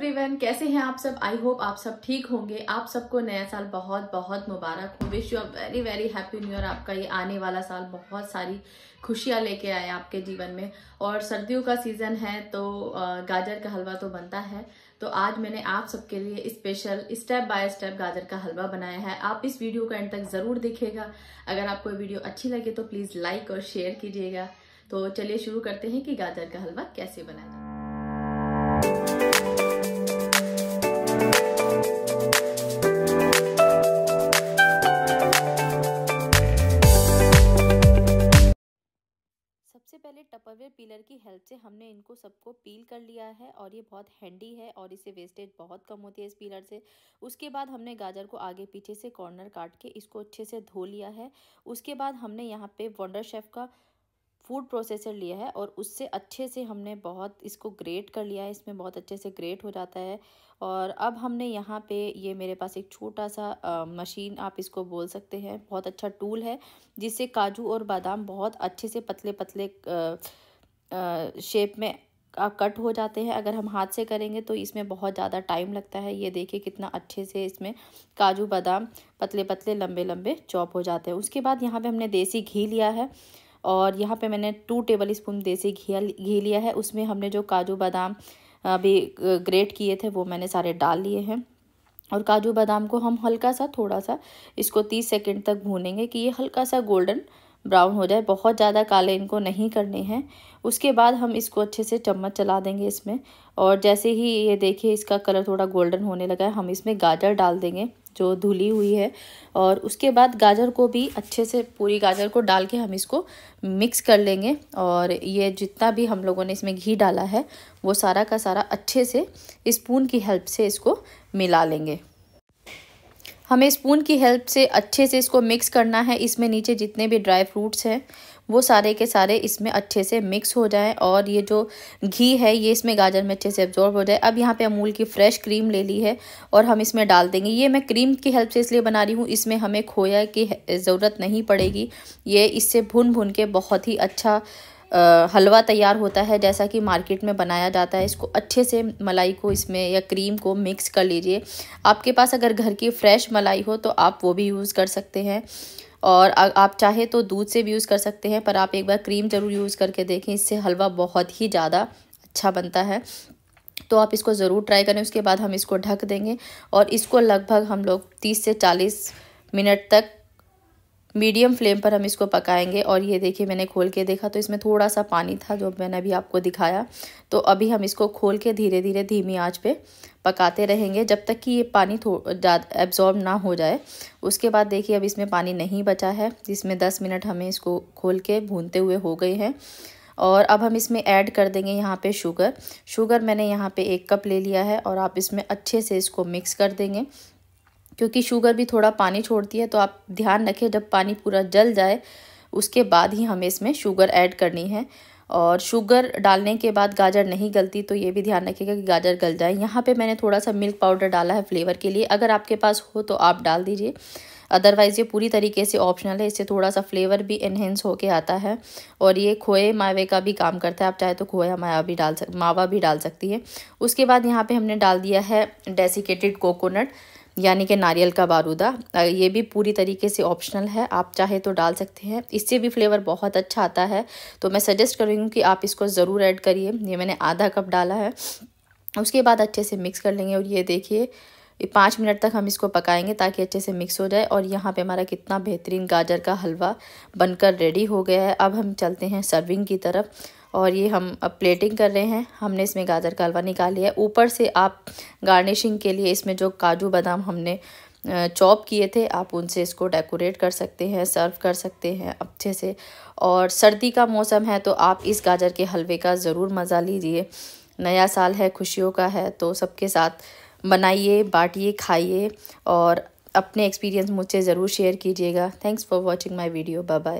everyone कैसे हैं आप सब आई होप आप सब ठीक होंगे आप सबको नया साल बहुत बहुत मुबारक हो wish you a very very happy new year आपका ये आने वाला साल बहुत सारी खुशियाँ लेके आए आपके जीवन में और सर्दियों का सीज़न है तो गाजर का हलवा तो बनता है तो आज मैंने आप सबके लिए स्पेशल स्टेप बाय स्टेप गाजर का हलवा बनाया है आप इस वीडियो को एंड तक ज़रूर देखिएगा अगर आपको वीडियो अच्छी लगे तो प्लीज़ लाइक और शेयर कीजिएगा तो चलिए शुरू करते हैं कि गाजर का हलवा कैसे बनाया पिलर की हेल्प से हमने इनको सबको पील कर लिया है और ये बहुत हैंडी है और इसे वेस्टेज बहुत कम होती है इस पीलर से उसके बाद हमने गाजर को आगे पीछे से कॉर्नर काट के इसको अच्छे से धो लिया है उसके बाद हमने यहाँ पे वंडर शेफ़ का फूड प्रोसेसर लिया है और उससे अच्छे से हमने बहुत इसको ग्रेट कर लिया है इसमें बहुत अच्छे से ग्रेट हो जाता है और अब हमने यहाँ पे ये मेरे पास एक छोटा सा आ, मशीन आप इसको बोल सकते हैं बहुत अच्छा टूल है जिससे काजू और बादाम बहुत अच्छे से पतले पतले आ, शेप में कट हो जाते हैं अगर हम हाथ से करेंगे तो इसमें बहुत ज़्यादा टाइम लगता है ये देखिए कितना अच्छे से इसमें काजू बादाम पतले पतले लंबे लंबे चॉप हो जाते हैं उसके बाद यहाँ पे हमने देसी घी लिया है और यहाँ पे मैंने टू टेबल स्पून देसी घी घी लिया है उसमें हमने जो काजू बादाम अभी ग्रेट किए थे वो मैंने सारे डाल लिए हैं और काजू बादाम को हम हल्का सा थोड़ा सा इसको तीस सेकेंड तक भूनेंगे कि ये हल्का सा गोल्डन ब्राउन हो जाए बहुत ज़्यादा काले इनको नहीं करने हैं उसके बाद हम इसको अच्छे से चम्मच चला देंगे इसमें और जैसे ही ये देखिए इसका कलर थोड़ा गोल्डन होने लगा है हम इसमें गाजर डाल देंगे जो धुली हुई है और उसके बाद गाजर को भी अच्छे से पूरी गाजर को डाल के हम इसको मिक्स कर लेंगे और ये जितना भी हम लोगों ने इसमें घी डाला है वो सारा का सारा अच्छे से स्पून की हेल्प से इसको मिला लेंगे हमें स्पून की हेल्प से अच्छे से इसको मिक्स करना है इसमें नीचे जितने भी ड्राई फ्रूट्स हैं वो सारे के सारे इसमें अच्छे से मिक्स हो जाएं और ये जो घी है ये इसमें गाजर में अच्छे से एब्जॉर्ब हो जाए अब यहाँ पे अमूल की फ्रेश क्रीम ले ली है और हम इसमें डाल देंगे ये मैं क्रीम की हेल्प से इसलिए बना रही हूँ इसमें हमें खोया की ज़रूरत नहीं पड़ेगी ये इससे भुन भुन के बहुत ही अच्छा हलवा तैयार होता है जैसा कि मार्केट में बनाया जाता है इसको अच्छे से मलाई को इसमें या क्रीम को मिक्स कर लीजिए आपके पास अगर घर की फ्रेश मलाई हो तो आप वो भी यूज़ कर सकते हैं और आप चाहे तो दूध से भी यूज़ कर सकते हैं पर आप एक बार क्रीम ज़रूर यूज़ करके देखें इससे हलवा बहुत ही ज़्यादा अच्छा बनता है तो आप इसको ज़रूर ट्राई करें उसके बाद हम इसको ढक देंगे और इसको लगभग हम लोग तीस से चालीस मिनट तक मीडियम फ्लेम पर हम इसको पकाएंगे और ये देखिए मैंने खोल के देखा तो इसमें थोड़ा सा पानी था जो मैंने अभी आपको दिखाया तो अभी हम इसको खोल के धीरे धीरे धीमी आंच पे पकाते रहेंगे जब तक कि ये पानी एब्जॉर्ब ना हो जाए उसके बाद देखिए अब इसमें पानी नहीं बचा है जिसमें दस मिनट हमें इसको खोल के भूनते हुए हो गए हैं और अब हम इसमें ऐड कर देंगे यहाँ पे शुगर शुगर मैंने यहाँ पे एक कप ले लिया है और आप इसमें अच्छे से इसको मिक्स कर देंगे क्योंकि शुगर भी थोड़ा पानी छोड़ती है तो आप ध्यान रखें जब पानी पूरा जल जाए उसके बाद ही हमें इसमें शुगर ऐड करनी है और शुगर डालने के बाद गाजर नहीं गलती तो ये भी ध्यान रखिएगा कि गाजर गल जाए यहाँ पे मैंने थोड़ा सा मिल्क पाउडर डाला है फ्लेवर के लिए अगर आपके पास हो तो आप डाल दीजिए अदरवाइज़ ये पूरी तरीके से ऑप्शनल है इससे थोड़ा सा फ्लेवर भी इन्हेंस होके आता है और ये खोए मावे का भी काम करता है आप चाहे तो खोया माया भी डाल सक मावा भी डाल सकती है उसके बाद यहाँ पर हमने डाल दिया है डेसिकेटेड कोकोनट यानी कि नारियल का बारूदा ये भी पूरी तरीके से ऑप्शनल है आप चाहे तो डाल सकते हैं इससे भी फ्लेवर बहुत अच्छा आता है तो मैं सजेस्ट करूँगी कि आप इसको ज़रूर ऐड करिए ये मैंने आधा कप डाला है उसके बाद अच्छे से मिक्स कर लेंगे और ये देखिए पाँच मिनट तक हम इसको पकाएंगे ताकि अच्छे से मिक्स हो जाए और यहाँ पे हमारा कितना बेहतरीन गाजर का हलवा बनकर रेडी हो गया है अब हम चलते हैं सर्विंग की तरफ और ये हम अब प्लेटिंग कर रहे हैं हमने इसमें गाजर का हलवा निकाल लिया ऊपर से आप गार्निशिंग के लिए इसमें जो काजू बादाम हमने चॉप किए थे आप उनसे इसको डेकोरेट कर सकते हैं सर्व कर सकते हैं अच्छे से और सर्दी का मौसम है तो आप इस गाजर के हलवे का ज़रूर मज़ा लीजिए नया साल है खुशियों का है तो सबके साथ बनाइए बांटिए खाइए और अपने एक्सपीरियंस मुझसे ज़रूर शेयर कीजिएगा thanks for watching my video bye bye